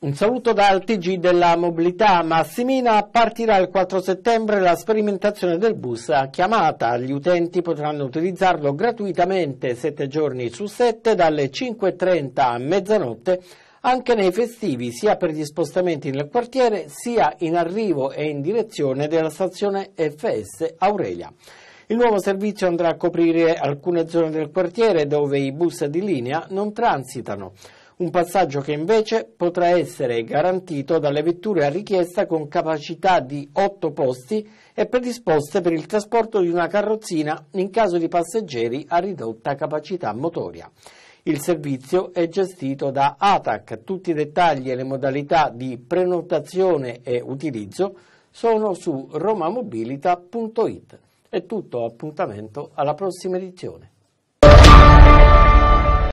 Un saluto dal TG della mobilità. Massimina partirà il 4 settembre la sperimentazione del bus a chiamata. Gli utenti potranno utilizzarlo gratuitamente 7 giorni su 7 dalle 5.30 a mezzanotte anche nei festivi sia per gli spostamenti nel quartiere sia in arrivo e in direzione della stazione FS Aurelia. Il nuovo servizio andrà a coprire alcune zone del quartiere dove i bus di linea non transitano un passaggio che invece potrà essere garantito dalle vetture a richiesta con capacità di 8 posti e predisposte per il trasporto di una carrozzina in caso di passeggeri a ridotta capacità motoria. Il servizio è gestito da ATAC, tutti i dettagli e le modalità di prenotazione e utilizzo sono su romamobilita.it. È tutto, appuntamento alla prossima edizione.